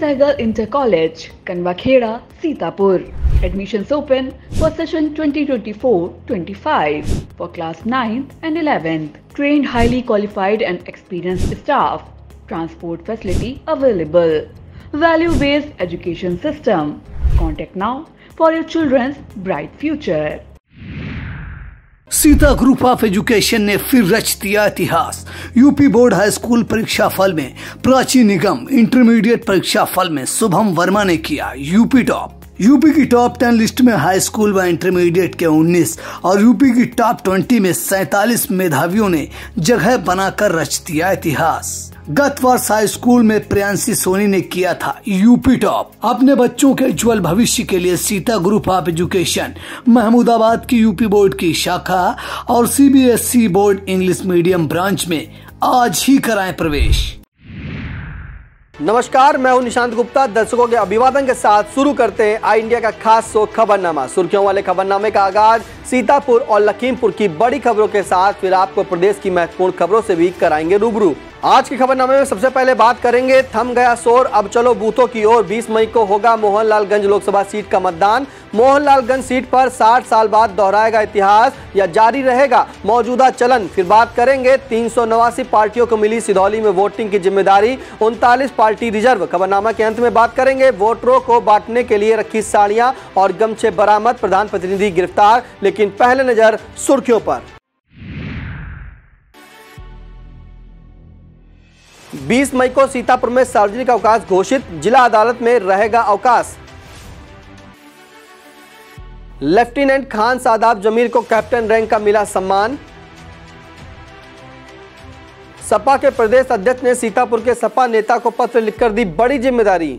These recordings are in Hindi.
Sehgal inter college Kanwakheda Sitapur Admissions open for session 2024-25 for class 9th and 11th. Trained highly qualified and experienced staff. Transport facility available. Value-based education system. Contact now for your children's bright future. Sita group of education ने फिर रच दिया इतिहास यूपी बोर्ड हाई स्कूल परीक्षा फल में प्राची निगम इंटरमीडिएट परीक्षा फल में शुभम वर्मा ने किया यूपी टॉप यूपी की टॉप टेन लिस्ट में हाई स्कूल व इंटरमीडिएट के 19 और यूपी की टॉप 20 में 47 मेधावियों ने जगह बनाकर रच दिया इतिहास गत वर्ष हाई स्कूल में प्रियांशी सोनी ने किया था यूपी टॉप अपने बच्चों के उज्जवल भविष्य के लिए Sita group of education Mahmudabad की यूपी बोर्ड की शाखा और CBSE e board English medium branch में आज ही कराएं प्रवेश नमस्कार मैं हूं निशांत गुप्ता दर्शकों के अभिवादन के साथ शुरू करते हैं आई इंडिया का खास शो खबरनामा सुर्खियों वाले खबरनामे का आगाज सीतापुर और लखीमपुर की बड़ी खबरों के साथ फिर आपको प्रदेश की महत्वपूर्ण खबरों से भी कराएंगे रूबरू आज की खबरनामे में सबसे पहले बात करेंगे थम गया शोर अब चलो बूथों की ओर 20 मई को होगा मोहनलालगंज लोकसभा सीट का मतदान मोहनलालगंज सीट पर 60 साल बाद दोहराएगा इतिहास या जारी रहेगा मौजूदा चलन फिर बात करेंगे तीन पार्टियों को मिली सिधौली में वोटिंग की जिम्मेदारी उनतालीस पार्टी रिजर्व खबरनामा के अंत में बात करेंगे वोटरों को बांटने के लिए रखी साड़ियां और गमछे बरामद प्रधान प्रतिनिधि गिरफ्तार लेकिन पहले नजर सुर्खियों पर 20 मई को सीतापुर में सार्वजनिक अवकाश घोषित जिला अदालत में रहेगा अवकाश लेफ्टिनेंट खान सादाब जमीर को कैप्टन रैंक का मिला सम्मान सपा के प्रदेश अध्यक्ष ने सीतापुर के सपा नेता को पत्र लिखकर दी बड़ी जिम्मेदारी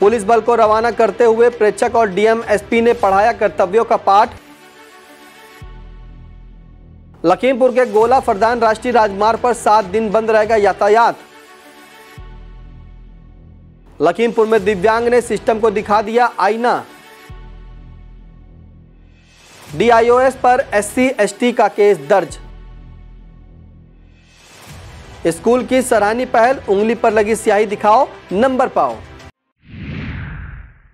पुलिस बल को रवाना करते हुए प्रेक्षक और डीएम एसपी ने पढ़ाया कर्तव्यों का पाठ लखीमपुर के गोला फरदान राष्ट्रीय राजमार्ग पर सात दिन बंद रहेगा यातायात लखीमपुर में दिव्यांग ने सिस्टम को दिखा दिया आईना डीआईओएस पर एससी एसटी का केस दर्ज स्कूल की सराहनी पहल उंगली पर लगी स्याही दिखाओ नंबर पाओ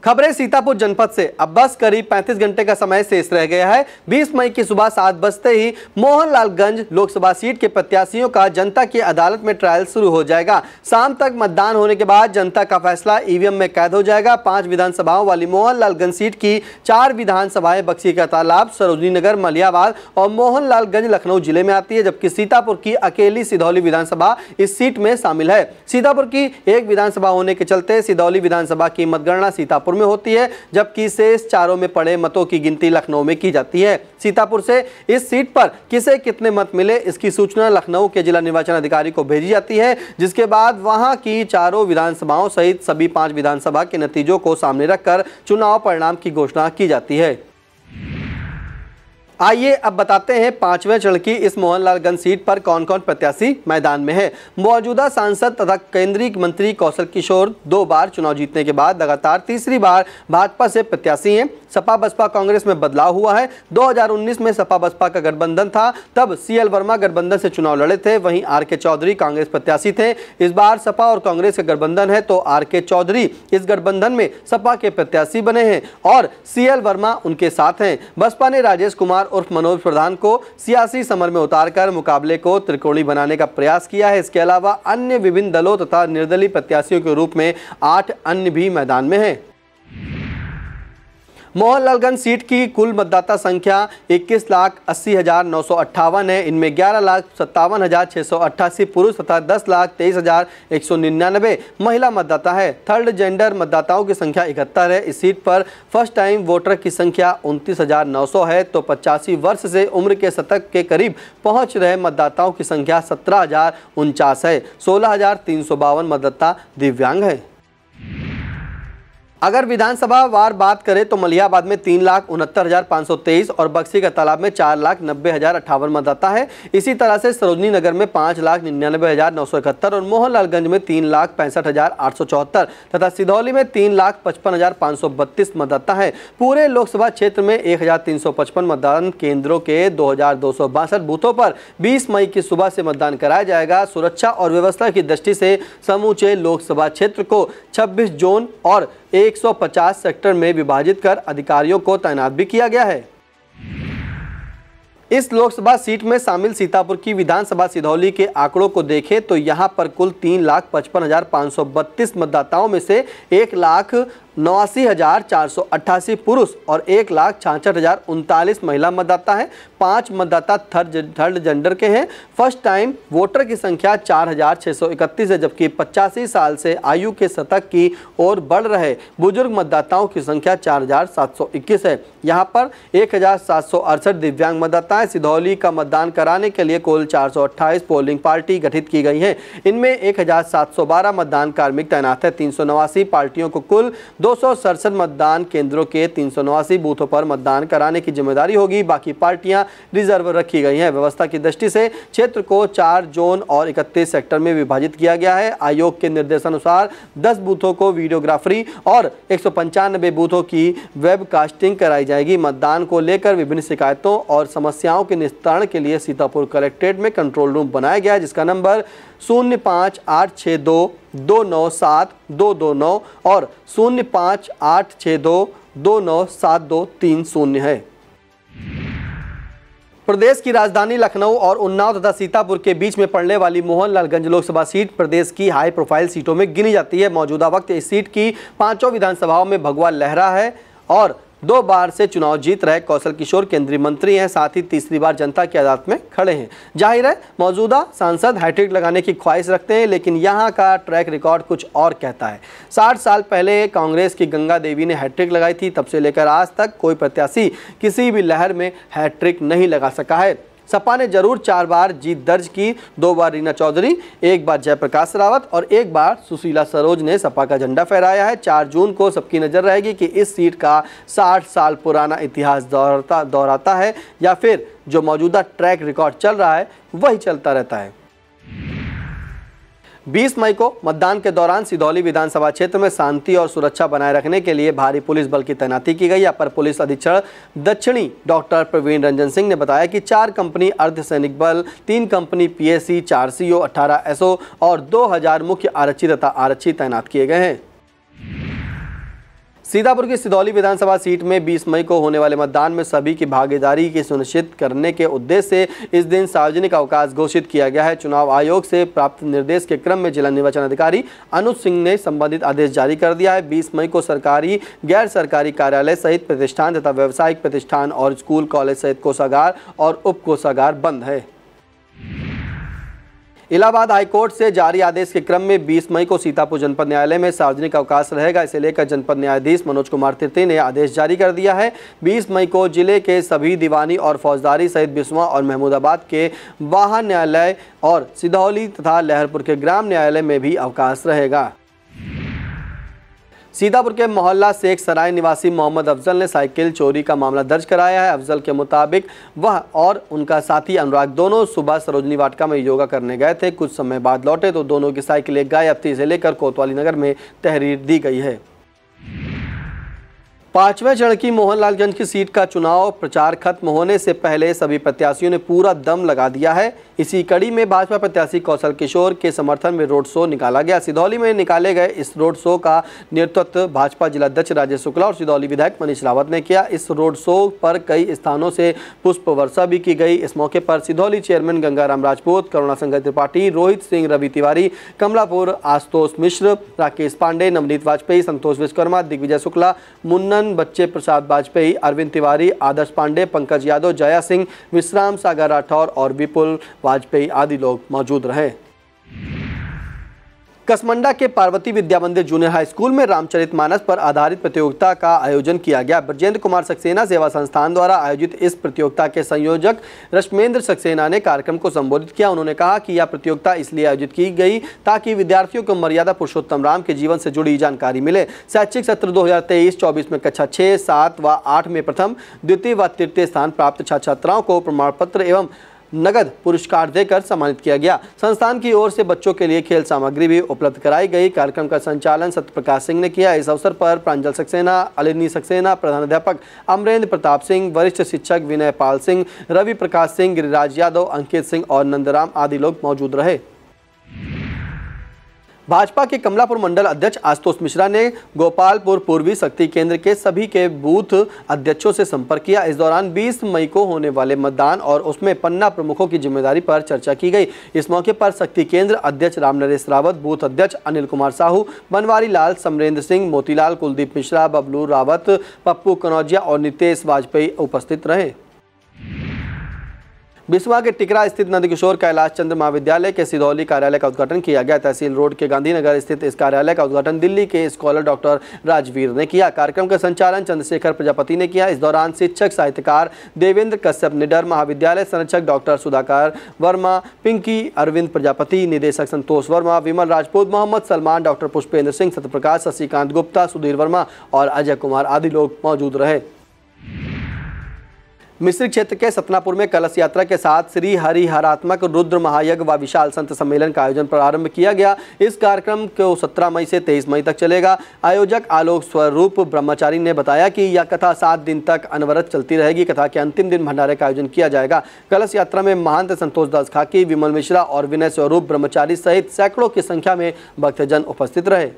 खबरें सीतापुर जनपद से अब बस करीब 35 घंटे का समय शेष रह गया है 20 मई की सुबह सात बजते ही मोहनलालगंज लोकसभा सीट के प्रत्याशियों का जनता की अदालत में ट्रायल शुरू हो जाएगा शाम तक मतदान होने के बाद जनता का फैसला ईवीएम में कैद हो जाएगा पांच विधानसभाओं वाली मोहनलालगंज सीट की चार विधानसभाएं बक्सी का तालाब सरोजनी नगर मलियाबाद और मोहनलालगंज लखनऊ जिले में आती है जबकि सीतापुर की अकेली सिधौली विधानसभा इस सीट में शामिल है सीतापुर की एक विधानसभा होने के चलते सिधौली विधानसभा की मतगणना सीतापुर सीतापुर में होती है जबकि शेष चारों में पड़े मतों की गिनती लखनऊ में की जाती है सीतापुर से इस सीट पर किसे कितने मत मिले इसकी सूचना लखनऊ के जिला निर्वाचन अधिकारी को भेजी जाती है जिसके बाद वहां की चारों विधानसभाओं सहित सभी पांच विधानसभा के नतीजों को सामने रखकर चुनाव परिणाम की घोषणा की जाती है आइए अब बताते हैं पांचवें चरण की इस मोहनलालगंज सीट पर कौन कौन प्रत्याशी मैदान में है मौजूदा सांसद तथा केंद्रीय मंत्री कौशल किशोर दो बार चुनाव जीतने के बाद लगातार तीसरी बार भाजपा से प्रत्याशी हैं सपा बसपा कांग्रेस में बदलाव हुआ है 2019 में सपा बसपा का गठबंधन था तब सीएल वर्मा गठबंधन से चुनाव लड़े थे वहीं आर के चौधरी कांग्रेस प्रत्याशी थे इस बार सपा और कांग्रेस का गठबंधन है तो आर के चौधरी इस गठबंधन में सपा के प्रत्याशी बने हैं और सीएल वर्मा उनके साथ हैं बसपा ने राजेश कुमार उर्फ मनोज प्रधान को सियासी समर में उतारकर मुकाबले को त्रिकोणी बनाने का प्रयास किया है इसके अलावा अन्य विभिन्न दलों तथा निर्दलीय प्रत्याशियों के रूप में आठ अन्य भी मैदान में हैं मोहनलालगंज सीट की कुल मतदाता संख्या इक्कीस लाख अस्सी हज़ार नौ सौ अट्ठावन है इनमें ग्यारह लाख सत्तावन हज़ार छः सौ अट्ठासी पुरुष तथा दस लाख तेईस हज़ार एक सौ निन्यानवे महिला मतदाता है थर्ड जेंडर मतदाताओं की संख्या इकहत्तर है इस सीट पर फर्स्ट टाइम वोटर की संख्या उनतीस हज़ार नौ सौ है तो पचासी वर्ष से उम्र के शतक के करीब पहुँच रहे मतदाताओं की संख्या सत्रह हज़ार उनचास है सोलह हज़ार तीन सौ बावन मतदाता दिव्यांग है अगर विधानसभा वार बात करें तो मलियाबाद में तीन लाख उनहत्तर हज़ार पाँच सौ तेईस और बक्सी का तालाब में चार लाख नब्बे हज़ार अट्ठावन मतदाता है इसी तरह से सरोजनी नगर में पाँच लाख निन्यानवे हज़ार नौ सौ इकहत्तर और मोहनलालगंज में तीन लाख पैंसठ हज़ार आठ सौ चौहत्तर तथा सिधौली में तीन लाख पचपन हज़ार पाँच सौ बत्तीस मतदाता हैं पूरे लोकसभा क्षेत्र में एक हज़ार तीन सौ पचपन मतदान केंद्रों के दो हज़ार दो सौ बासठ बूथों पर बीस मई की सुबह से मतदान कराया जाएगा सुरक्षा और व्यवस्था की दृष्टि से समूचे लोकसभा क्षेत्र को छब्बीस जोन और 150 सेक्टर में विभाजित कर अधिकारियों को तैनात भी किया गया है इस लोकसभा सीट में शामिल सीतापुर की विधानसभा सिधौली के आंकड़ों को देखें तो यहां पर कुल तीन लाख पचपन हजार पाँच सौ बत्तीस मतदाताओं में से एक लाख नवासी हज़ार चार सौ अट्ठासी पुरुष और एक लाख छाछठ हज़ार उनतालीस महिला मतदाता हैं पाँच मतदाता थर्ड थर्ड जेंडर के हैं फर्स्ट टाइम वोटर की संख्या चार हज़ार छह सौ इकतीस है जबकि पचासी साल से आयु के शतक की ओर बढ़ रहे बुजुर्ग मतदाताओं की संख्या चार हज़ार सात सौ इक्कीस है यहाँ पर एक हज़ार सात सौ अड़सठ दिव्यांग मतदाताएं सिधौली का मतदान कराने के लिए कुल चार सौ अट्ठाईस पोलिंग पार्टी गठित की गई है इनमें एक हज़ार सात सौ बारह मतदान कार्मिक तैनात है तीन सौ नवासी पार्टियों को कुल दो दो मतदान केंद्रों के तीन बूथों पर मतदान कराने की जिम्मेदारी होगी बाकी पार्टियां रिजर्व रखी गई हैं व्यवस्था की दृष्टि से क्षेत्र को चार जोन और इकतीस सेक्टर में विभाजित किया गया है आयोग के निर्देशानुसार दस बूथों को वीडियोग्राफरी और एक बूथों की वेब कराई जाएगी मतदान को लेकर विभिन्न शिकायतों और समस्याओं के निस्तारण के लिए सीतापुर कलेक्ट्रेट में कंट्रोल रूम बनाया गया है जिसका नंबर शून्य पाँच आठ छः दो दो नौ सात दो दो नौ और शून्य पाँच आठ छः दो दो नौ सात दो तीन शून्य है प्रदेश की राजधानी लखनऊ और उन्नाव तथा सीतापुर के बीच में पड़ने वाली मोहनलालगंज लोकसभा सीट प्रदेश की हाई प्रोफाइल सीटों में गिनी जाती है मौजूदा वक्त इस सीट की पांचों विधानसभाओं में भगवा लहरा है और दो बार से चुनाव जीत रहे कौशल किशोर केंद्रीय मंत्री हैं साथ ही तीसरी बार जनता की अदालत में खड़े हैं जाहिर है मौजूदा सांसद हैट्रिक लगाने की ख्वाहिश रखते हैं लेकिन यहाँ का ट्रैक रिकॉर्ड कुछ और कहता है साठ साल पहले कांग्रेस की गंगा देवी ने हैट्रिक लगाई थी तब से लेकर आज तक कोई प्रत्याशी किसी भी लहर में हैट्रिक नहीं लगा सका है सपा ने जरूर चार बार जीत दर्ज की दो बार रीना चौधरी एक बार जयप्रकाश रावत और एक बार सुशीला सरोज ने सपा का झंडा फहराया है चार जून को सबकी नज़र रहेगी कि इस सीट का साठ साल पुराना इतिहास दोहराता दोहराता है या फिर जो मौजूदा ट्रैक रिकॉर्ड चल रहा है वही चलता रहता है 20 मई को मतदान के दौरान सिधौली विधानसभा क्षेत्र में शांति और सुरक्षा बनाए रखने के लिए भारी पुलिस बल की तैनाती की गई अपर पुलिस अधीक्षक दक्षिणी डॉक्टर प्रवीण रंजन सिंह ने बताया कि चार कंपनी अर्धसैनिक बल तीन कंपनी पीएसी चार सीओ 18 एसओ और 2000 मुख्य आरक्षी तथा आरक्षी तैनात किए गए हैं सीतापुर की सिदौली विधानसभा सीट में 20 मई को होने वाले मतदान में सभी की भागीदारी की सुनिश्चित करने के उद्देश्य से इस दिन सार्वजनिक अवकाश घोषित किया गया है चुनाव आयोग से प्राप्त निर्देश के क्रम में जिला निर्वाचन अधिकारी अनुज सिंह ने संबंधित आदेश जारी कर दिया है बीस मई को सरकारी गैर सरकारी कार्यालय सहित प्रतिष्ठान तथा व्यावसायिक प्रतिष्ठान और स्कूल कॉलेज सहित कोषागार और उप कोषागार बंद है इलाहाबाद हाईकोर्ट से जारी आदेश के क्रम में 20 मई को सीतापुर जनपद न्यायालय में सार्वजनिक अवकाश रहेगा इसे लेकर जनपद न्यायाधीश मनोज कुमार तिर्थी ने आदेश जारी कर दिया है 20 मई को जिले के सभी दीवानी और फौजदारी सहित बिस्वा और महमूदाबाद के वाहन न्यायालय और सिधौली तथा लहरपुर के ग्राम न्यायालय में भी अवकाश रहेगा सीतापुर के मोहल्ला शेख सराय निवासी मोहम्मद अफजल ने साइकिल चोरी का मामला दर्ज कराया है अफजल के मुताबिक वह और उनका साथी अनुराग दोनों सुबह सरोजनी वाटका में योगा करने गए थे कुछ समय बाद लौटे तो दोनों की साइकिलें गायब थी इसे लेकर कोतवाली नगर में तहरीर दी गई है पांचवें चरण की मोहनलालगंज की सीट का चुनाव प्रचार खत्म होने से पहले सभी प्रत्याशियों ने पूरा दम लगा दिया है इसी कड़ी में भाजपा प्रत्याशी कौशल किशोर के समर्थन में रोड शो निकाला गया सिधौली में निकाले गए इस रोड शो का नेतृत्व भाजपा जिलाध्यक्ष राजेश शुक्ला और सिधौली विधायक मनीष रावत ने किया इस रोड शो पर कई स्थानों से पुष्प वर्षा भी की गई इस मौके पर सिधौली चेयरमैन गंगाराम राजपूत करुणा संघ त्रिपाठी रोहित सिंह रवि तिवारी कमलापुर आशुतोष मिश्र राकेश पांडे नवनीत वाजपेयी संतोष विश्वकर्मा दिग्विजय शुक्ला मुन्नन चंद्रन बच्चे प्रसाद वाजपेयी अरविंद तिवारी आदर्श पांडे पंकज यादव जया सिंह विश्राम सागर राठौर और विपुल वाजपेयी आदि लोग मौजूद रहे कसमंडा के पार्वती विद्या मंदिर जूनियर हाई स्कूल में रामचरित मानस पर आधारित प्रतियोगिता का आयोजन किया गया ब्रजेंद्र कुमार सक्सेना सेवा संस्थान द्वारा आयोजित इस प्रतियोगिता के संयोजक रश्मेंद्र सक्सेना ने कार्यक्रम को संबोधित किया उन्होंने कहा कि यह प्रतियोगिता इसलिए आयोजित की गई ताकि विद्यार्थियों को मर्यादा पुरुषोत्तम राम के जीवन से जुड़ी जानकारी मिले शैक्षिक सत्र दो हजार में कक्षा छः सात व आठ में प्रथम द्वितीय व तृतीय स्थान प्राप्त छात्र छात्राओं को प्रमाण पत्र एवं नगद पुरस्कार देकर सम्मानित किया गया संस्थान की ओर से बच्चों के लिए खेल सामग्री भी उपलब्ध कराई गई कार्यक्रम का संचालन सत्यप्रकाश सिंह ने किया इस अवसर पर प्रांजल सक्सेना अलिनी सक्सेना प्रधानाध्यापक अमरेंद्र प्रताप सिंह वरिष्ठ शिक्षक विनय पाल सिंह रवि प्रकाश सिंह गिरिराज यादव अंकित सिंह और नंदराम आदि लोग मौजूद रहे भाजपा के कमलापुर मंडल अध्यक्ष आशुतोष मिश्रा ने गोपालपुर पूर्वी शक्ति केंद्र के सभी के बूथ अध्यक्षों से संपर्क किया इस दौरान 20 मई को होने वाले मतदान और उसमें पन्ना प्रमुखों की जिम्मेदारी पर चर्चा की गई इस मौके पर शक्ति केंद्र अध्यक्ष रामनरेश रावत बूथ अध्यक्ष अनिल कुमार साहू बनवारी लाल समरेंद्र सिंह मोतीलाल कुलदीप मिश्रा बबलू रावत पप्पू कनौजिया और नितेश वाजपेयी उपस्थित रहे बिस्वा के टिकरा स्थित नंदकिशोर कैलाश चंद्र महाविद्यालय के सिधौली कार्यालय का उद्घाटन किया गया तहसील रोड के गांधीनगर स्थित इस कार्यालय का उद्घाटन दिल्ली के स्कॉलर डॉक्टर राजवीर ने किया कार्यक्रम का संचालन चंद्रशेखर प्रजापति ने किया इस दौरान शिक्षक साहित्यकार देवेंद्र कश्यप निडर महाविद्यालय संरक्षक डॉक्टर सुधाकर वर्मा पिंकी अरविंद प्रजापति निदेशक संतोष वर्मा विमल राजपूत मोहम्मद सलमान डॉक्टर पुष्पेंद्र सिंह सत्यप्रकाश शशिकांत गुप्ता सुधीर वर्मा और अजय कुमार आदि लोग मौजूद रहे मिश्र क्षेत्र के सतनापुर में कलश यात्रा के साथ श्री हरिहरात्मक रुद्र महायज्ञ व विशाल संत सम्मेलन का आयोजन प्रारंभ किया गया इस कार्यक्रम को 17 मई से 23 मई तक चलेगा आयोजक आलोक स्वरूप ब्रह्मचारी ने बताया कि यह कथा सात दिन तक अनवरत चलती रहेगी कथा के अंतिम दिन भंडारे का आयोजन किया जाएगा कलश यात्रा में महंत संतोष दास खाकी विमल मिश्रा और विनय स्वरूप ब्रह्मचारी सहित सैकड़ों की संख्या में भक्तजन उपस्थित रहे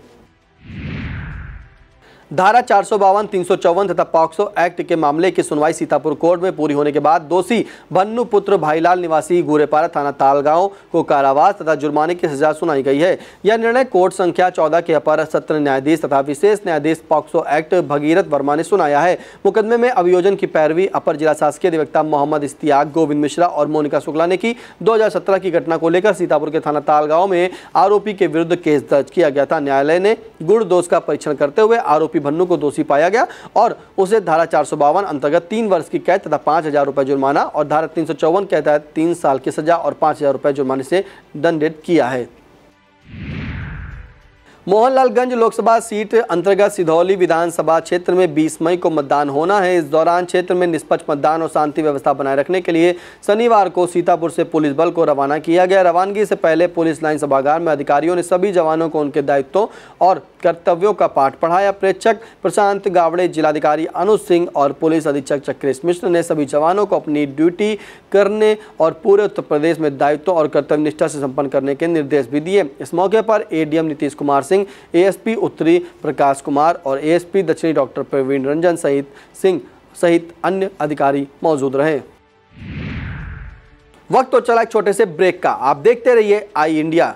धारा चार सौ बावन तीन सौ चौवन तथा पॉक्सो एक्ट के मामले की सुनवाई सीतापुर कोर्ट में पूरी होने के बाद दोषी भन्नू पुत्र भाईलाल निवासी गुरेपारा थाना तालगांव को कारावास तथा जुर्माने की सजा सुनाई गई है यह निर्णय कोर्ट संख्या चौदह के अपर सत्र न्यायाधीश तथा विशेष न्यायाधीश पॉक्सो एक्ट भगीरथ वर्मा ने सुनाया है मुकदमे में अभियोजन की पैरवी अपर जिला शासकीय अधिवक्ता मोहम्मद इश्तियाक गोविंद मिश्रा और मोनिका शुक्ला ने की दो की घटना को लेकर सीतापुर के थाना तालगांव में आरोपी के विरुद्ध केस दर्ज किया गया था न्यायालय ने गुड़ दोष का परीक्षण करते हुए आरोपी पी भन्नू को दोषी पाया गया और उसे धारा चार अंतर्गत तीन वर्ष की कैद तथा पाँच हज़ार रुपये जुर्माना और धारा तीन सौ चौवन के तहत तीन साल की सज़ा और पाँच हज़ार रुपये जुर्माने से दंडित किया है मोहनलालगंज लोकसभा सीट अंतर्गत सिधौली विधानसभा क्षेत्र में 20 मई को मतदान होना है इस दौरान क्षेत्र में निष्पक्ष मतदान और शांति व्यवस्था बनाए रखने के लिए शनिवार को सीतापुर से पुलिस बल को रवाना किया गया रवानगी से पहले पुलिस लाइन सभागार में अधिकारियों ने सभी जवानों को उनके दायित्वों और कर्तव्यों का पाठ पढ़ाया प्रेक्षक प्रशांत गावड़े जिलाधिकारी अनुज सिंह और पुलिस अधीक्षक चक्रेश मिश्र ने सभी जवानों को अपनी ड्यूटी करने और पूरे उत्तर प्रदेश में दायित्व और कर्तव्य निष्ठा से संपन्न करने के निर्देश भी दिए इस मौके पर एडीएम नीतीश कुमार सिंह एएसपी उत्तरी प्रकाश कुमार और एएसपी दक्षिणी डॉक्टर प्रवीण रंजन सहित सिंह सहित अन्य अधिकारी मौजूद रहे वक्त तो चला एक छोटे से ब्रेक का आप देखते रहिए आई इंडिया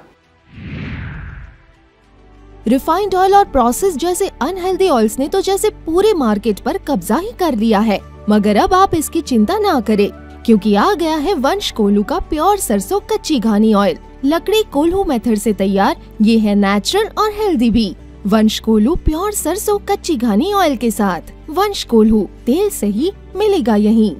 रिफाइंड ऑयल और प्रोसेस जैसे अनहेल्दी ऑयल्स ने तो जैसे पूरे मार्केट पर कब्जा ही कर लिया है मगर अब आप इसकी चिंता ना करें क्योंकि आ गया है वंश कोलू का प्योर सरसों कच्ची घानी ऑयल लकड़ी कोल्हू मेथड से तैयार ये है नेचुरल और हेल्दी भी वंश कोल्हू प्योर सरसों कच्ची घानी ऑयल के साथ वंश कोल्हू तेल सही मिलेगा यहीं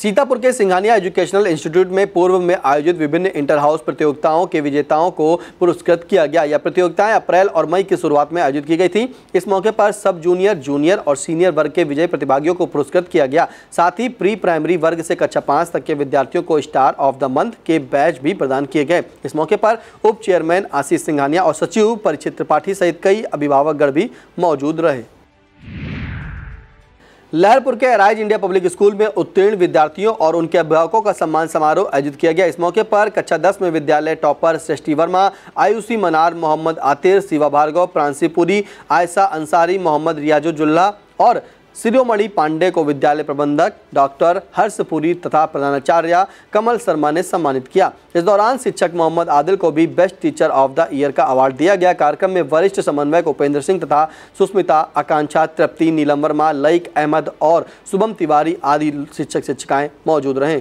सीतापुर के सिंघानिया एजुकेशनल इंस्टीट्यूट में पूर्व में आयोजित विभिन्न इंटर हाउस प्रतियोगिताओं के विजेताओं को पुरस्कृत किया गया यह प्रतियोगिताएं अप्रैल और मई की शुरुआत में आयोजित की गई थी इस मौके पर सब जूनियर जूनियर और सीनियर वर्ग के विजय प्रतिभागियों को पुरस्कृत किया गया साथ ही प्री प्राइमरी वर्ग से कक्षा पाँच तक के विद्यार्थियों को स्टार ऑफ द मंथ के बैच भी प्रदान किए गए इस मौके पर उप चेयरमैन आशीष सिंघानिया और सचिव परिचित त्रिपाठी सहित कई अभिभावकगण भी मौजूद रहे लहरपुर के राइज इंडिया पब्लिक स्कूल में उत्तीर्ण विद्यार्थियों और उनके अभिभावकों का सम्मान समारोह आयोजित किया गया इस मौके पर कक्षा दस में विद्यालय टॉपर सृष्टि वर्मा आयुषी मनार मोहम्मद आतिर शिवा भार्गव प्रांसी पुरी आयसा अंसारी मोहम्मद रियाजुजुल्ला और शिरोमणि पांडे को विद्यालय प्रबंधक डॉक्टर हर्षपुरी तथा प्रधानाचार्य कमल शर्मा ने सम्मानित किया इस दौरान शिक्षक मोहम्मद आदिल को भी best teacher of the year का अवार्ड दिया गया कार्यक्रम में वरिष्ठ समन्वयक उपेंद्र सिंह तथा सुष्मिता आकांक्षा तृप्ति नीलम वर्मा लईक अहमद और शुभम तिवारी आदि शिक्षक शिक्षिकाएँ मौजूद रहे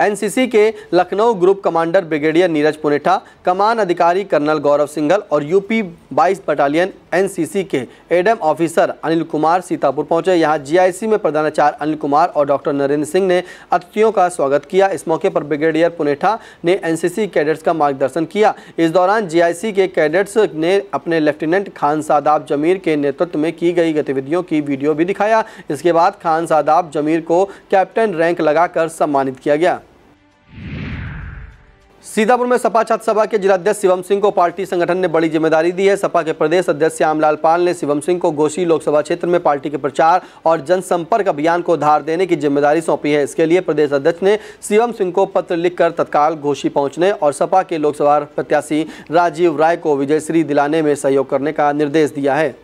एनसीसी के Lucknow group commander brigadier Neeraj Punetha कमान अधिकारी कर्नल गौरव सिंघल और यूपी 22 बटालियन एनसीसी के एडम ऑफिसर अनिल कुमार सीतापुर पहुंचे यहां जीआईसी में प्रधानाचार्य अनिल कुमार और डॉक्टर नरेंद्र सिंह ने अतिथियों का स्वागत किया इस मौके पर ब्रिगेडियर पुनेठा ने एनसीसी कैडेट्स का मार्गदर्शन किया इस दौरान जीआईसी के कैडेट्स ने अपने लेफ्टिनेंट खान सादाब जमीर के नेतृत्व में की गई गतिविधियों की वीडियो भी दिखाया इसके बाद खान सादाब जमीर को कैप्टन रैंक लगाकर सम्मानित किया गया सीतापुर में सपा छात्र सभा के जिलाध्यक्ष शिवम सिंह को पार्टी संगठन ने बड़ी जिम्मेदारी दी है सपा के प्रदेश अध्यक्ष श्यामलाल पाल ने शिवम सिंह को गोशी लोकसभा क्षेत्र में पार्टी के प्रचार और जनसंपर्क अभियान को धार देने की जिम्मेदारी सौंपी है इसके लिए प्रदेश अध्यक्ष ने शिवम सिंह को पत्र लिखकर तत्काल घोषी पहुंचने और सपा के लोकसभा प्रत्याशी राजीव राय को विजयश्री दिलाने में सहयोग करने का निर्देश दिया है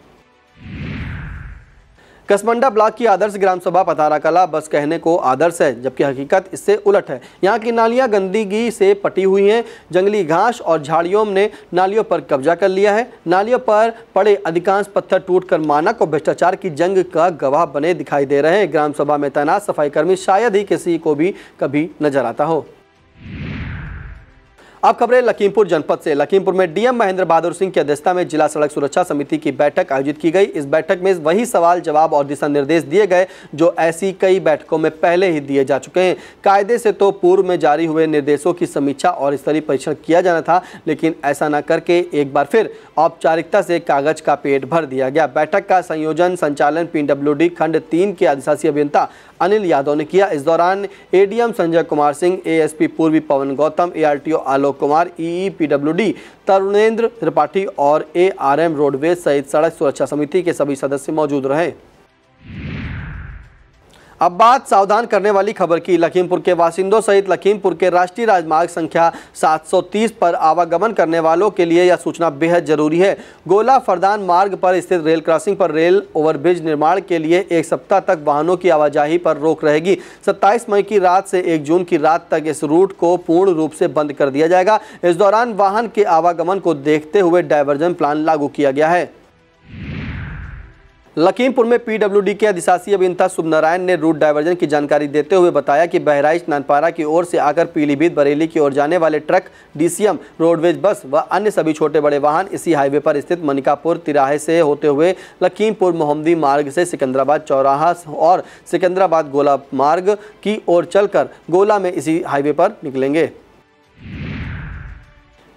कसमंडा ब्लॉक की आदर्श ग्राम सभा पतारा कला बस कहने को आदर्श है जबकि हकीकत इससे उलट है यहाँ की नालियाँ गंदगी से पटी हुई हैं जंगली घास और झाड़ियों ने नालियों पर कब्जा कर लिया है नालियों पर पड़े अधिकांश पत्थर टूटकर मानक और भ्रष्टाचार की जंग का गवाह बने दिखाई दे रहे हैं ग्राम सभा में तैनात सफाईकर्मी शायद ही किसी को भी कभी नजर आता हो अब खबरें लखीमपुर जनपद से लखीमपुर में डीएम महेंद्र बहादुर सिंह की अध्यक्षता में जिला सड़क सुरक्षा समिति की बैठक आयोजित की गई इस बैठक में वही सवाल जवाब और दिशा निर्देश दिए गए जो ऐसी कई बैठकों में पहले ही दिए जा चुके हैं कायदे से तो पूर्व में जारी हुए निर्देशों की समीक्षा और स्तरीय परीक्षण किया जाना था लेकिन ऐसा न करके एक बार फिर औपचारिकता से कागज का पेट भर दिया गया बैठक का संयोजन संचालन पीडब्ल्यू खंड तीन के अधिशासी अभियंता अनिल यादव ने किया इस दौरान एडीएम संजय कुमार सिंह एएसपी पूर्वी Pawan Gautam ARTO Alok Ashok Kumar E e PWD e Tarunendra Tripathi और एआरएम रोडवेज सहित सड़क सुरक्षा समिति के सभी सदस्य मौजूद रहे अब बात सावधान करने वाली खबर की लखीमपुर के वासिंदों सहित लखीमपुर के राष्ट्रीय राजमार्ग संख्या 730 पर आवागमन करने वालों के लिए यह सूचना बेहद जरूरी है गोला फरदान मार्ग पर स्थित रेल क्रॉसिंग पर रेल ओवरब्रिज निर्माण के लिए एक सप्ताह तक वाहनों की आवाजाही पर रोक रहेगी 27 मई की रात से 1 जून की रात तक इस रूट को पूर्ण रूप से बंद कर दिया जाएगा इस दौरान वाहन के आवागमन को देखते हुए डाइवर्जन प्लान लागू किया गया है लखीमपुर में पीडब्ल्यूडी के अधिशासी अभियंता शुभ नारायण ने रूट डायवर्जन की जानकारी देते हुए बताया कि बहराइच नानपारा की ओर से आकर पीलीभीत बरेली की ओर जाने वाले ट्रक डीसीएम रोडवेज बस व अन्य सभी छोटे बड़े वाहन इसी हाईवे पर स्थित मनिकापुर तिराहे से होते हुए लखीमपुर मोहम्मदी मार्ग से सिकंदराबाद चौराहा और सिकंदराबाद गोला मार्ग की ओर चलकर गोला में इसी हाईवे पर निकलेंगे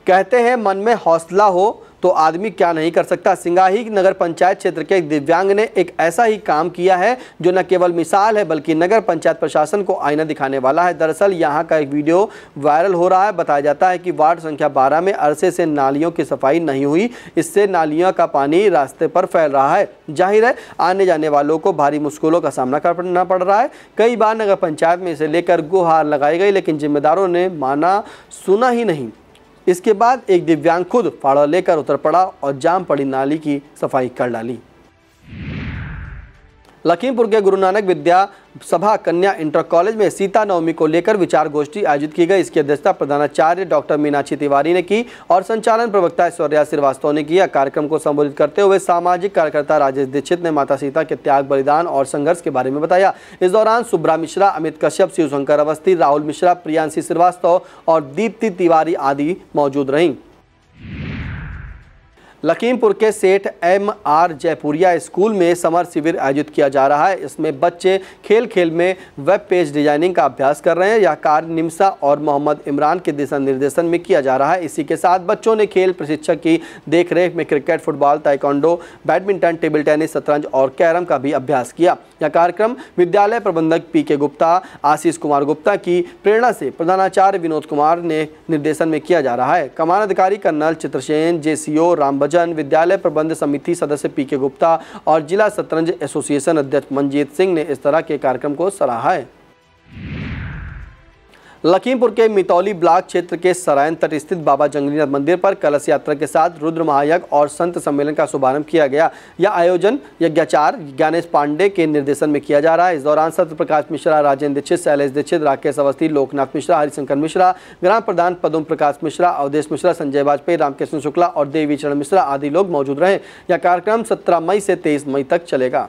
कहते हैं मन में हौसला हो तो आदमी क्या नहीं कर सकता सिंगाही नगर पंचायत क्षेत्र के एक दिव्यांग ने एक ऐसा ही काम किया है जो न केवल मिसाल है बल्कि नगर पंचायत प्रशासन को आईना दिखाने वाला है दरअसल यहाँ का एक वीडियो वायरल हो रहा है बताया जाता है कि वार्ड संख्या बारह में अरसे से नालियों की सफाई नहीं हुई इससे नालियों का पानी रास्ते पर फैल रहा है जाहिर है आने जाने वालों को भारी मुश्किलों का सामना करना पड़ रहा है कई बार नगर पंचायत में इसे लेकर गुहार लगाई गई लेकिन जिम्मेदारों ने माना सुना ही नहीं इसके बाद एक दिव्यांग खुद फाड़ा लेकर उतर पड़ा और जाम पड़ी नाली की सफाई कर डाली लखीमपुर के गुरु नानक विद्या सभा कन्या इंटर कॉलेज में सीता नवमी को लेकर विचार गोष्ठी आयोजित की गई इसकी अध्यक्षता प्रधानाचार्य डॉक्टर मीनाक्षी तिवारी ने की और संचालन प्रवक्ता ऐश्वर्या श्रीवास्तव ने किया कार्यक्रम को संबोधित करते हुए सामाजिक कार्यकर्ता राजेश दीक्षित ने माता सीता के त्याग बलिदान और संघर्ष के बारे में बताया इस दौरान सुब्रा मिश्रा अमित कश्यप शिवशंकर अवस्थी राहुल मिश्रा प्रियांशी श्रीवास्तव और दीप्ति तिवारी आदि मौजूद रहीं लखीमपुर के Seth M R Jaipuria school में समर शिविर आयोजित किया जा रहा है इसमें बच्चे खेल खेल में वेब पेज डिजाइनिंग का अभ्यास कर रहे हैं यह कार्य निमसा और मोहम्मद इमरान के दिशा निर्देशन में किया जा रहा है इसी के साथ बच्चों ने खेल प्रशिक्षक की देखरेख में cricket football taekwondo badminton table tennis शतरंज और कैरम का भी अभ्यास किया यह कार्यक्रम विद्यालय प्रबंधक पी के गुप्ता आशीष कुमार गुप्ता की प्रेरणा से प्रधानाचार्य विनोद कुमार ने निर्देशन में किया जा रहा है कमान अधिकारी कर्नल चित्रसेन जेसीओ रामबज आयोजन विद्यालय प्रबंध समिति सदस्य पी के गुप्ता और जिला शतरंज एसोसिएशन अध्यक्ष मनजीत सिंह ने इस तरह के कार्यक्रम को सराहा है लखीमपुर के मितौली ब्लॉक क्षेत्र के सरायन तट स्थित बाबा जंगलीनाथ मंदिर पर कलश यात्रा के साथ रुद्र महायज्ञ और संत सम्मेलन का शुभारंभ किया गया यह आयोजन यज्ञाचार ज्ञानेश पांडे के निर्देशन में किया जा रहा है इस दौरान सत्य प्रकाश मिश्रा राजेंद्र दीक्षित शैलेश दीक्षित राकेश अवस्थी लोकनाथ मिश्रा हरिशंकर मिश्रा ग्राम प्रधान पदम प्रकाश मिश्रा अवधेश मिश्रा संजय वाजपेयी रामकृष्ण शुक्ला और देवी चरण मिश्रा आदि लोग मौजूद रहे यह कार्यक्रम सत्रह मई से तेईस मई तक चलेगा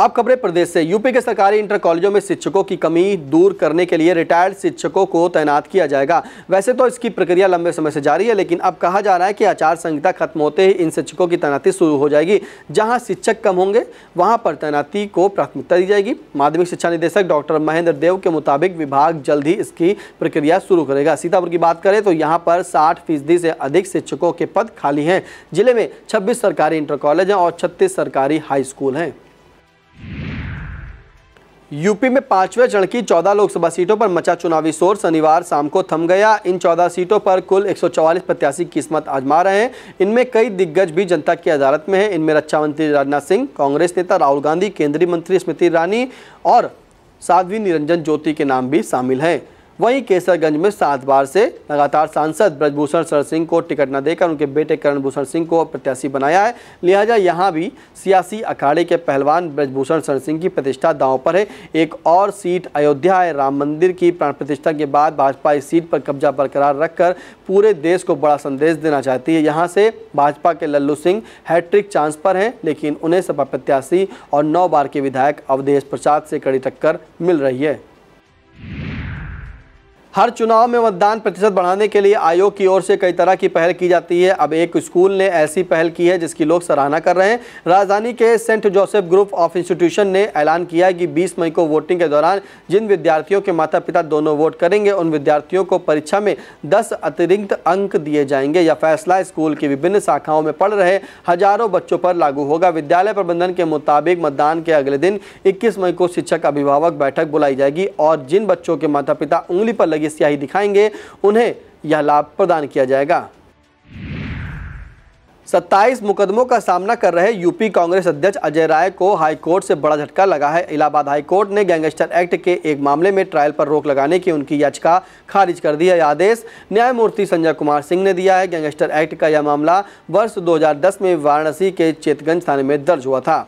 अब खबरें प्रदेश से यूपी के सरकारी इंटर कॉलेजों में शिक्षकों की कमी दूर करने के लिए रिटायर्ड शिक्षकों को तैनात किया जाएगा वैसे तो इसकी प्रक्रिया लंबे समय से जारी है लेकिन अब कहा जा रहा है कि आचार संहिता खत्म होते ही इन शिक्षकों की तैनाती शुरू हो जाएगी जहां शिक्षक कम होंगे वहां पर तैनाती को प्राथमिकता दी जाएगी माध्यमिक शिक्षा निदेशक डॉक्टर महेंद्र देव के मुताबिक विभाग जल्द ही इसकी प्रक्रिया शुरू करेगा सीतापुर की बात करें तो यहाँ पर साठ फीसदी से अधिक शिक्षकों के पद खाली हैं जिले में छब्बीस सरकारी इंटर कॉलेज हैं और छत्तीस सरकारी हाई स्कूल हैं यूपी में पांचवें चरण की चौदह लोकसभा सीटों पर मचा चुनावी शोर शनिवार शाम को थम गया इन चौदह सीटों पर कुल 144 प्रत्याशी किस्मत आजमा रहे हैं इनमें कई दिग्गज भी जनता की अदालत में हैं इनमें रक्षा मंत्री राजनाथ सिंह कांग्रेस नेता राहुल गांधी केंद्रीय मंत्री स्मृति ईरानी और साध्वी निरंजन ज्योति के नाम भी शामिल हैं वहीं केसरगंज में सात बार से लगातार सांसद ब्रजभूषण सर सिंह को टिकट न देकर उनके बेटे करण भूषण सिंह को प्रत्याशी बनाया है लिहाजा यहाँ भी सियासी अखाड़े के पहलवान ब्रजभूषण सर सिंह की प्रतिष्ठा दांव पर है एक और सीट अयोध्या है राम मंदिर की प्राण प्रतिष्ठा के बाद भाजपा इस सीट पर कब्जा बरकरार रखकर पूरे देश को बड़ा संदेश देना चाहती है यहाँ से भाजपा के लल्लू सिंह हैट्रिक चांस पर हैं लेकिन उन्हें सपा प्रत्याशी और नौ बार के विधायक अवधेश प्रसाद से कड़ी टक्कर मिल रही है हर चुनाव में मतदान प्रतिशत बढ़ाने के लिए आयोग की ओर से कई तरह की पहल की जाती है अब एक स्कूल ने ऐसी पहल की है जिसकी लोग सराहना कर रहे हैं राजधानी के saint Joseph group of institution ने ऐलान किया है कि 20 मई को वोटिंग के दौरान जिन विद्यार्थियों के माता पिता दोनों वोट करेंगे उन विद्यार्थियों को परीक्षा में दस अतिरिक्त अंक दिए जाएंगे यह फैसला स्कूल की विभिन्न शाखाओं में पढ़ रहे हजारों बच्चों पर लागू होगा विद्यालय प्रबंधन के मुताबिक मतदान के अगले दिन इक्कीस मई को शिक्षक अभिभावक बैठक बुलाई जाएगी और जिन बच्चों के माता पिता उंगली पर लगी ये स्याही दिखाएंगे उन्हें यह लाभ प्रदान किया जाएगा 27 मुकदमों का सामना कर रहे यूपी कांग्रेस अध्यक्ष अजय राय को हाईकोर्ट से बड़ा झटका लगा है इलाहाबाद हाईकोर्ट ने गैंगस्टर एक्ट के एक मामले में ट्रायल पर रोक लगाने की उनकी याचिका खारिज कर दी है आदेश न्यायमूर्ति संजय कुमार सिंह ने दिया है गैंगस्टर एक्ट का यह मामला वर्ष 2010 में वाराणसी के चेतगंज थाने में दर्ज हुआ था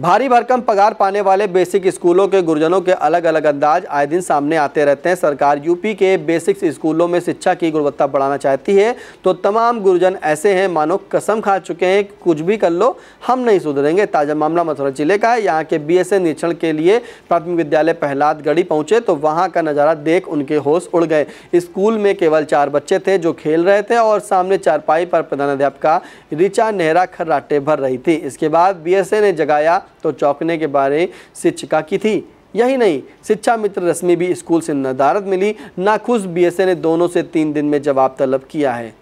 भारी भरकम पगार पाने वाले बेसिक स्कूलों के गुरुजनों के अलग अलग अंदाज आए दिन सामने आते रहते हैं सरकार यूपी के बेसिक स्कूलों में शिक्षा की गुणवत्ता बढ़ाना चाहती है तो तमाम गुरुजन ऐसे हैं मानो कसम खा चुके हैं कुछ भी कर लो हम नहीं सुधरेंगे ताज़ा मामला मथुरा जिले का है यहाँ के बी एस निरीक्षण के लिए प्राथमिक विद्यालय पहलाद गढ़ी पहुँचे तो वहाँ का नज़ारा देख उनके होश उड़ गए स्कूल में केवल चार बच्चे थे जो खेल रहे थे और सामने चारपाई पर प्रधानाध्यापिका ऋचा नेहरा खर्राटे भर रही थी इसके बाद बी ने जगाया तो चौंकने के बारे शिक्षिका की थी यही नहीं शिक्षा मित्र रश्मि भी स्कूल से नदारत मिली नाखुश बीएसए ने दोनों से तीन दिन में जवाब तलब किया है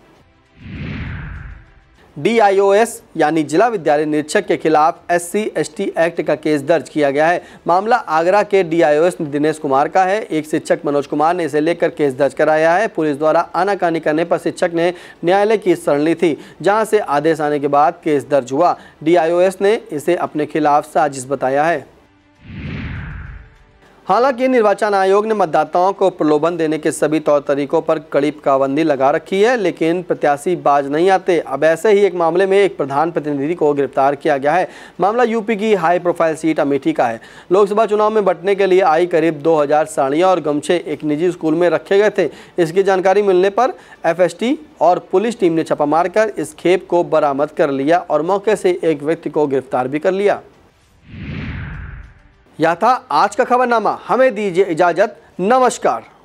डीआईओएस यानी जिला विद्यालय निरीक्षक के खिलाफ एससी एसटी एक्ट का केस दर्ज किया गया है मामला आगरा के डीआईओएस दिनेश कुमार का है एक शिक्षक मनोज कुमार ने इसे लेकर केस दर्ज कराया है पुलिस द्वारा आनाकानी करने पर शिक्षक ने न्यायालय की शरण ली थी जहां से आदेश आने के बाद केस दर्ज हुआ डी ने इसे अपने खिलाफ साजिश बताया है हालांकि निर्वाचन आयोग ने मतदाताओं को प्रलोभन देने के सभी तौर तरीकों पर कड़ी पाबंदी लगा रखी है लेकिन प्रत्याशी बाज नहीं आते अब ऐसे ही एक मामले में एक प्रधान प्रतिनिधि को गिरफ्तार किया गया है मामला यूपी की हाई प्रोफाइल सीट अमेठी का है लोकसभा चुनाव में बंटने के लिए आई करीब दो साड़ियाँ और गमछे एक निजी स्कूल में रखे गए थे इसकी जानकारी मिलने पर एफ और पुलिस टीम ने छापा मारकर इस खेप को बरामद कर लिया और मौके से एक व्यक्ति को गिरफ्तार भी कर लिया या था आज का खबरनामा हमें दीजिए इजाज़त नमस्कार